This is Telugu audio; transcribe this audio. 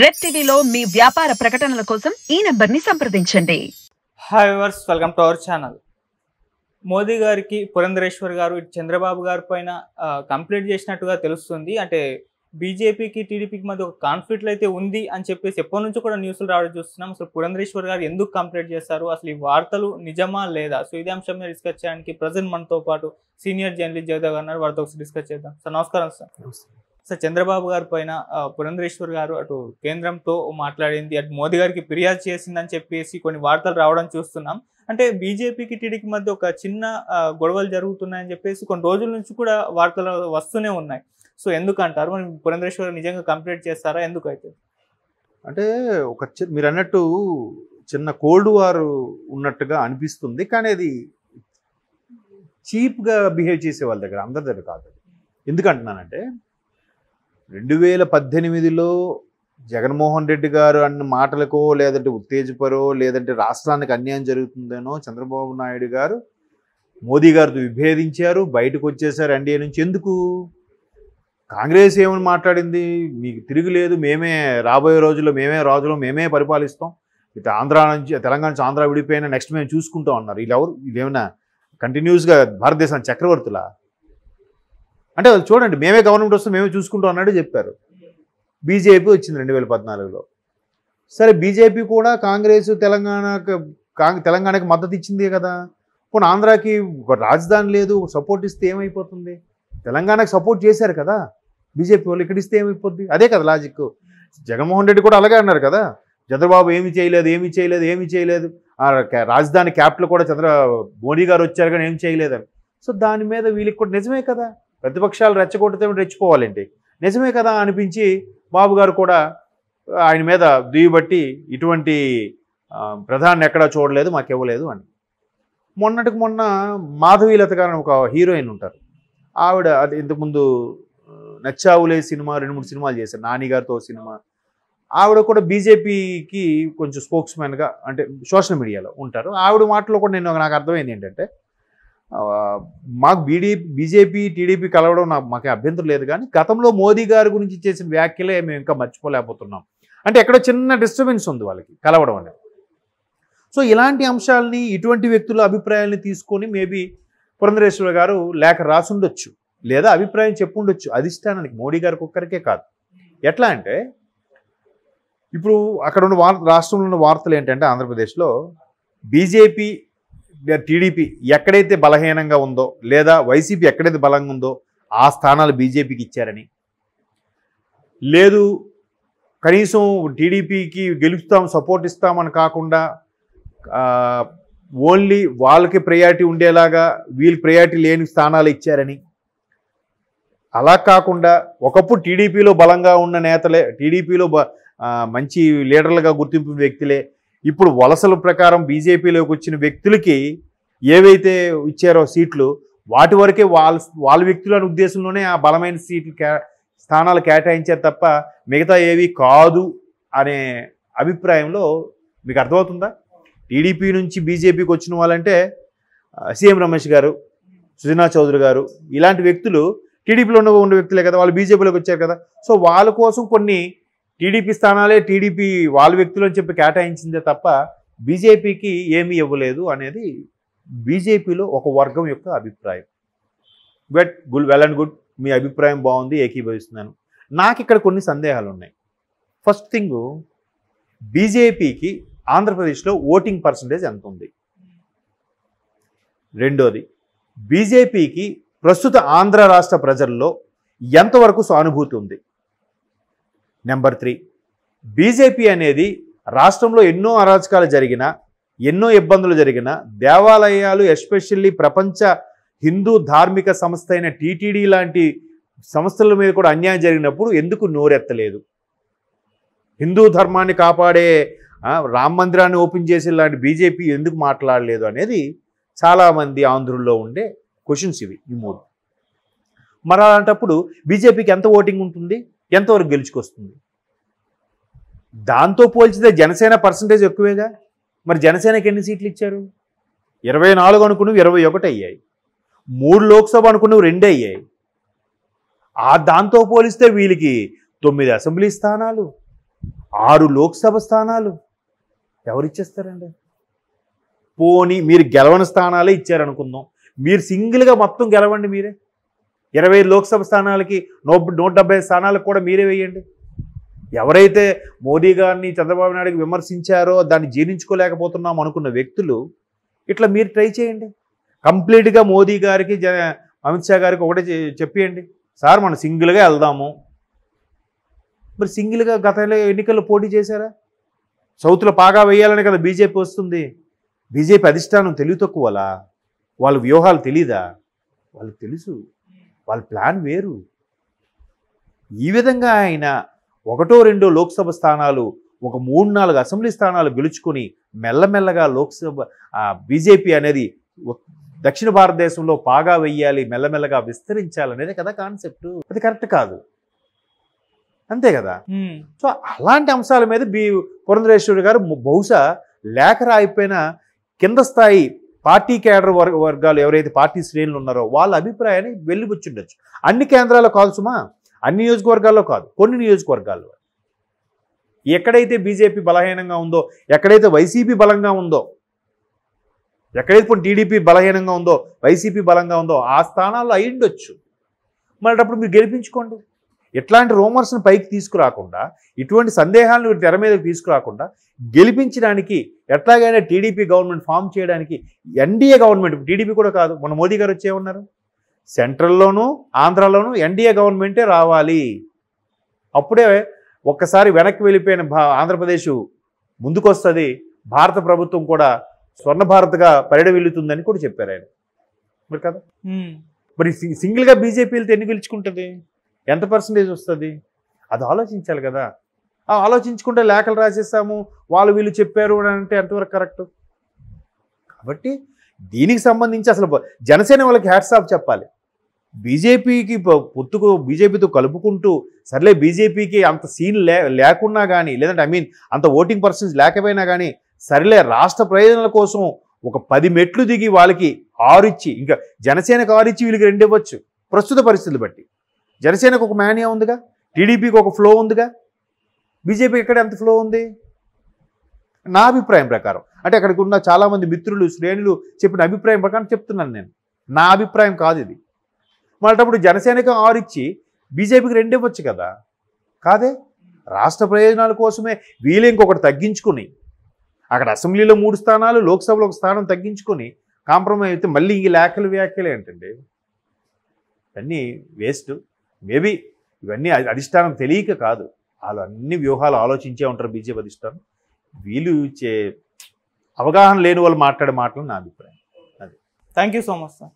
రెడ్ టీవీలో మీ వ్యాపార ప్రకటనల కోసం ఈ నెంబర్ని సంప్రదించండి hi welcome to our channel Modi గారికి పురంధరేశ్వర్ గారు చంద్రబాబు గారి పైన కంప్లీట్ చేసినట్టుగా తెలుస్తుంది అంటే బీజేపీకి టీడీపీకి మధ్య ఒక కాన్ఫ్లిక్ట్ అయితే ఉంది అని చెప్పేసి ఎప్పటి నుంచి కూడా న్యూస్లు రావడం చూస్తున్నాం అసలు పురంధరేశ్వర్ గారు ఎందుకు కంప్లీట్ చేస్తారు అసలు ఈ వార్తలు నిజమా లేదా సో ఇదే అంశం మీద డిస్కస్ చేయడానికి ప్రజెంట్ మనతో పాటు సీనియర్ జర్నలిస్ట్ జగదావ్ గారు వారితో ఒకసారి డిస్కస్ చేద్దాం సార్ నమస్కారం సార్ సో చంద్రబాబు గారి పైన పురంధరేశ్వర్ గారు అటు కేంద్రంతో మాట్లాడింది అటు మోదీ గారికి ఫిర్యాదు చేసిందని చెప్పేసి కొన్ని వార్తలు రావడం చూస్తున్నాం అంటే బీజేపీకి టీడీపీ మధ్య ఒక చిన్న గొడవలు జరుగుతున్నాయని చెప్పేసి కొన్ని రోజుల నుంచి కూడా వార్తలు వస్తూనే ఉన్నాయి సో ఎందుకంటారు మనం పురంధరేశ్వర్ నిజంగా కంప్లీట్ చేస్తారా ఎందుకైతే అంటే ఒక మీరు అన్నట్టు చిన్న కోల్డ్ వార్ ఉన్నట్టుగా అనిపిస్తుంది కానీ అది చీప్గా బిహేవ్ చేసే వాళ్ళ దగ్గర అందరి దగ్గర కాదు ఎందుకంటున్నానంటే రెండు వేల పద్దెనిమిదిలో జగన్మోహన్ రెడ్డి గారు అన్న మాటలకో లేదంటే ఉత్తేజపరో లేదంటే రాష్ట్రానికి అన్యాయం జరుగుతుందేనో చంద్రబాబు నాయుడు గారు మోదీ గారితో విభేదించారు బయటకు వచ్చేసారు ఎన్డీఏ నుంచి ఎందుకు కాంగ్రెస్ ఏమని మాట్లాడింది మీకు తిరుగులేదు మేమే రాబోయే రోజుల్లో మేమే రాజులో మేమే పరిపాలిస్తాం ఇటు ఆంధ్ర నుంచి తెలంగాణ నుంచి ఆంధ్ర విడిపోయినా నెక్స్ట్ మేము చూసుకుంటాం అన్నారు వీళ్ళెవరు వీళ్ళేమైనా కంటిన్యూస్గా భారతదేశం చక్రవర్తులా అంటే అది చూడండి మేమే గవర్నమెంట్ వస్తే మేమే చూసుకుంటాం అన్నట్టు చెప్పారు బీజేపీ వచ్చింది రెండు వేల పద్నాలుగులో సరే బీజేపీ కూడా కాంగ్రెస్ తెలంగాణకు తెలంగాణకి మద్దతు ఇచ్చిందే కదా పోనీ ఆంధ్రాకి ఒక రాజధాని లేదు సపోర్ట్ ఇస్తే ఏమైపోతుంది తెలంగాణకు సపోర్ట్ చేశారు కదా బీజేపీ వాళ్ళు ఇక్కడ ఇస్తే ఏమైపోద్ది అదే కదా లాజిక్ జగన్మోహన్ రెడ్డి కూడా అలాగే అన్నారు కదా చంద్రబాబు ఏమి చేయలేదు ఏమి చేయలేదు ఏమి చేయలేదు రాజధాని క్యాపిటల్ కూడా చంద్ర మోడీ గారు వచ్చారు కానీ ఏం చేయలేదని సో దాని మీద వీళ్ళకి కూడా నిజమే కదా ప్రతిపక్షాలు రెచ్చగొట్టితే రెచ్చిపోవాలండి నిజమే కదా అనిపించి బాబు గారు కూడా ఆయన మీద దుయ్యబట్టి ఇటువంటి ప్రధాన్ని ఎక్కడా చూడలేదు మాకు ఇవ్వలేదు అని మొన్నటికి మొన్న మాధవీలత గారు ఒక హీరోయిన్ ఉంటారు ఆవిడ అది ఇంతకుముందు నచ్చావులే సినిమా రెండు మూడు సినిమాలు చేశారు నానిగారితో సినిమా ఆవిడ కూడా బీజేపీకి కొంచెం స్పోక్స్ మ్యాన్గా అంటే సోషల్ మీడియాలో ఉంటారు ఆవిడ మాటలో కూడా నేను నాకు అర్థమైంది ఏంటంటే మాకు బీడీ బీజేపీ టీడీపీ కలవడం నాకు మాకు అభ్యంతరం లేదు కానీ గతంలో మోదీ గారి గురించి చేసిన వ్యాఖ్యలే మేము ఇంకా మర్చిపోలేకపోతున్నాం అంటే ఎక్కడో చిన్న డిస్టర్బెన్స్ ఉంది వాళ్ళకి కలవడం అనేది సో ఇలాంటి అంశాలని ఇటువంటి వ్యక్తుల అభిప్రాయాన్ని తీసుకొని మేబీ పురంధరేశ్వర గారు లేఖ రాసుండొచ్చు లేదా అభిప్రాయం చెప్పుండొచ్చు అధిష్టానానికి మోడీ గారికి ఒక్కరికే కాదు ఎట్లా అంటే ఇప్పుడు అక్కడ ఉన్న వార్త రాష్ట్రంలో ఉన్న వార్తలు ఏంటంటే ఆంధ్రప్రదేశ్లో బీజేపీ టీడీపీ ఎక్కడైతే బలహీనంగా ఉందో లేదా వైసీపీ ఎక్కడైతే బలంగా ఉందో ఆ స్థానాలు బీజేపీకి ఇచ్చారని లేదు కనీసం టీడీపీకి గెలుస్తాం సపోర్ట్ ఇస్తామని కాకుండా ఓన్లీ వాళ్ళకి ప్రయారిటీ ఉండేలాగా వీళ్ళు ప్రయారిటీ లేని స్థానాలు ఇచ్చారని అలా కాకుండా ఒకప్పుడు టీడీపీలో బలంగా ఉన్న నేతలే టీడీపీలో మంచి లీడర్లుగా గుర్తింపు వ్యక్తులే ఇప్పుడు వలసల ప్రకారం బీజేపీలోకి వచ్చిన వ్యక్తులకి ఏవైతే ఇచ్చారో సీట్లు వాటి వరకే వాళ్ళ వాళ్ళ వ్యక్తులు అనే ఉద్దేశంలోనే ఆ బలమైన సీట్లు కే స్థానాలు కేటాయించారు తప్ప మిగతా ఏవి కాదు అనే అభిప్రాయంలో మీకు అర్థమవుతుందా టీడీపీ నుంచి బీజేపీకి వచ్చిన వాళ్ళంటే సీఎం రమేష్ గారు సుజనా చౌదరి గారు ఇలాంటి వ్యక్తులు టీడీపీలో ఉన్న ఉన్న వ్యక్తులే కదా వాళ్ళు బీజేపీలోకి వచ్చారు కదా సో వాళ్ళ కోసం కొన్ని టీడీపీ స్థానాలే టీడీపీ వాళ్ళ వ్యక్తులు అని చెప్పి కేటాయించిందే తప్ప బీజేపీకి ఏమీ ఇవ్వలేదు అనేది బీజేపీలో ఒక వర్గం యొక్క అభిప్రాయం but good well and good మీ అభిప్రాయం బాగుంది ఏకీభవిస్తున్నాను నాకు ఇక్కడ కొన్ని సందేహాలు ఉన్నాయి ఫస్ట్ థింగ్ బీజేపీకి ఆంధ్రప్రదేశ్లో ఓటింగ్ పర్సంటేజ్ ఎంత ఉంది రెండోది బీజేపీకి ప్రస్తుత ఆంధ్ర రాష్ట్ర ప్రజల్లో ఎంతవరకు సానుభూతి ఉంది నెంబర్ త్రీ బీజేపీ అనేది రాష్ట్రంలో ఎన్నో అరాచకాలు జరిగినా ఎన్నో ఇబ్బందులు జరిగినా దేవాలయాలు ఎస్పెషల్లీ ప్రపంచ హిందూ ధార్మిక సంస్థ అయిన టీటీడీ లాంటి సంస్థల మీద కూడా అన్యాయం జరిగినప్పుడు ఎందుకు నోరెత్తలేదు హిందూ ధర్మాన్ని కాపాడే రామ మందిరాన్ని ఓపెన్ చేసే లాంటి బీజేపీ ఎందుకు మాట్లాడలేదు అనేది చాలామంది ఆంధ్రుల్లో ఉండే క్వశ్చన్స్ ఇవి ఈ మూడు మరి అలాంటప్పుడు బీజేపీకి ఎంత ఓటింగ్ ఉంటుంది ఎంతవరకు గెలుచుకొస్తుంది దాంతో పోల్చితే జనసేన పర్సంటేజ్ ఎక్కువేగా మరి జనసేనకి ఎన్ని సీట్లు ఇచ్చారు ఇరవై నాలుగు అనుకున్నవి ఇరవై ఒకటి అయ్యాయి మూడు లోక్సభ అనుకున్నవి రెండు అయ్యాయి ఆ దాంతో పోలిస్తే వీళ్ళకి తొమ్మిది అసెంబ్లీ స్థానాలు ఆరు లోక్సభ స్థానాలు ఎవరిచ్చేస్తారండి పోని మీరు గెలవని స్థానాలే ఇచ్చారనుకుందాం మీరు సింగిల్గా మొత్తం గెలవండి మీరే ఇరవై లోక్సభ స్థానాలకి నూ నూట డెబ్బై స్థానాలకు కూడా మీరే వేయండి ఎవరైతే మోదీ గారిని చంద్రబాబు నాయుడికి విమర్శించారో దాన్ని జీర్ణించుకోలేకపోతున్నాం అనుకున్న వ్యక్తులు ఇట్లా మీరు ట్రై చేయండి కంప్లీట్గా మోదీ గారికి జ అమిత్ షా గారికి ఒకటే చెప్పేయండి సార్ మనం సింగిల్గా వెళ్దాము మరి సింగిల్గా గత ఎన్నికల్లో పోటీ చేశారా సౌత్లో బాగా వేయాలని కదా బీజేపీ వస్తుంది బీజేపీ అధిష్టానం తెలివి తక్కువలా వాళ్ళ వ్యూహాలు తెలీదా వాళ్ళకి తెలుసు వాళ్ళ ప్లాన్ వేరు ఈ విధంగా ఆయన ఒకటో రెండో లోక్సభ స్థానాలు ఒక మూడు నాలుగు అసెంబ్లీ స్థానాలు గెలుచుకుని మెల్లమెల్లగా లోక్సభ బీజేపీ అనేది దక్షిణ భారతదేశంలో పాగా వెయ్యాలి మెల్లమెల్లగా విస్తరించాలనేది కదా కాన్సెప్ట్ అది కరెక్ట్ కాదు అంతే కదా సో అలాంటి అంశాల మీద బి పురంధరేశ్వరి గారు బహుశా లేఖ రాయిపోయిన కింద స్థాయి పార్టీ కేడర్ వర్గాలు ఎవరైతే పార్టీ శ్రేణులు ఉన్నారో వాళ్ళ అభిప్రాయాన్ని వెళ్ళిపుచ్చుండొచ్చు అన్ని కేంద్రాల కాల్సుమా అన్ని నియోజకవర్గాల్లో కాదు కొన్ని నియోజకవర్గాల్లో ఎక్కడైతే బీజేపీ బలహీనంగా ఉందో ఎక్కడైతే వైసీపీ బలంగా ఉందో ఎక్కడైతే టీడీపీ బలహీనంగా ఉందో వైసీపీ బలంగా ఉందో ఆ స్థానాల్లో అయ్యుండొచ్చు మరి మీరు గెలిపించుకోండి ఇట్లాంటి రూమర్స్ని పైకి తీసుకురాకుండా ఇటువంటి సందేహాలను తెర మీదకి తీసుకురాకుండా గెలిపించడానికి ఎట్లాగైనా టీడీపీ గవర్నమెంట్ ఫామ్ చేయడానికి ఎన్డీఏ గవర్నమెంట్ టీడీపీ కూడా కాదు మన మోదీ గారు వచ్చే ఉన్నారు సెంట్రల్లోనూ ఆంధ్రాలోనూ ఎన్డీఏ గవర్నమెంటే రావాలి అప్పుడే ఒక్కసారి వెనక్కి వెళ్ళిపోయిన భా ఆంధ్రప్రదేశ్ ముందుకొస్తుంది భారత ప్రభుత్వం కూడా స్వర్ణ భారత్గా వెళ్ళుతుందని కూడా చెప్పారు ఆయన మరి కదా మరి సింగిల్గా బీజేపీ వెళ్తే ఎన్ని గెలుచుకుంటుంది ఎంత పర్సంటేజ్ వస్తుంది అది ఆలోచించాలి కదా ఆలోచించుకుంటే లేఖలు రాసేసాము వాళ్ళు వీళ్ళు చెప్పారు అని అంటే ఎంతవరకు కరెక్ట్ కాబట్టి దీనికి సంబంధించి అసలు జనసేన వాళ్ళకి హ్యాట్స్ ఆఫ్ చెప్పాలి బీజేపీకి పొత్తుకు బీజేపీతో కలుపుకుంటూ సర్లే బీజేపీకి అంత సీన్ లే లేకున్నా కానీ లేదంటే ఐ మీన్ అంత ఓటింగ్ పర్సన్స్ లేకపోయినా కానీ సర్లే రాష్ట్ర ప్రయోజనాల కోసం ఒక పది మెట్లు దిగి వాళ్ళకి ఆరిచ్చి ఇంకా జనసేనకు ఆరిచ్చి వీళ్ళకి రెండు ఇవ్వచ్చు ప్రస్తుత పరిస్థితులు బట్టి జనసేనకు ఒక మానియా ఉందిగా టీడీపీకి ఒక ఫ్లో ఉందిగా బీజేపీకి ఎక్కడ ఎంత ఫ్లో ఉంది నా అభిప్రాయం ప్రకారం అంటే అక్కడికి ఉన్న చాలామంది మిత్రులు శ్రేణులు చెప్పిన అభిప్రాయం ప్రకారం చెప్తున్నాను నేను నా అభిప్రాయం కాదు ఇది మళ్ళీ జనసేనకి ఆరు ఇచ్చి బీజేపీకి రెండు ఇవ్వచ్చు కదా కాదే రాష్ట్ర ప్రయోజనాల కోసమే వీళ్ళు ఇంకొకటి తగ్గించుకుని అక్కడ అసెంబ్లీలో మూడు స్థానాలు లోక్సభలో ఒక స్థానం తగ్గించుకొని కాంప్రమైజ్ అయితే మళ్ళీ ఈ లేఖలు వ్యాఖ్యలు ఏంటండి ఇవన్నీ వేస్ట్ మేబీ ఇవన్నీ అధిష్టానం తెలియక కాదు వాళ్ళు అన్ని వ్యూహాలు ఆలోచించే ఉంటారు బీజేపీ అధిష్టానం వీలు ఇచ్చే అవగాహన లేని వాళ్ళు మాట్లాడే మాటలు నా అభిప్రాయం అది థ్యాంక్ సో మచ్ సార్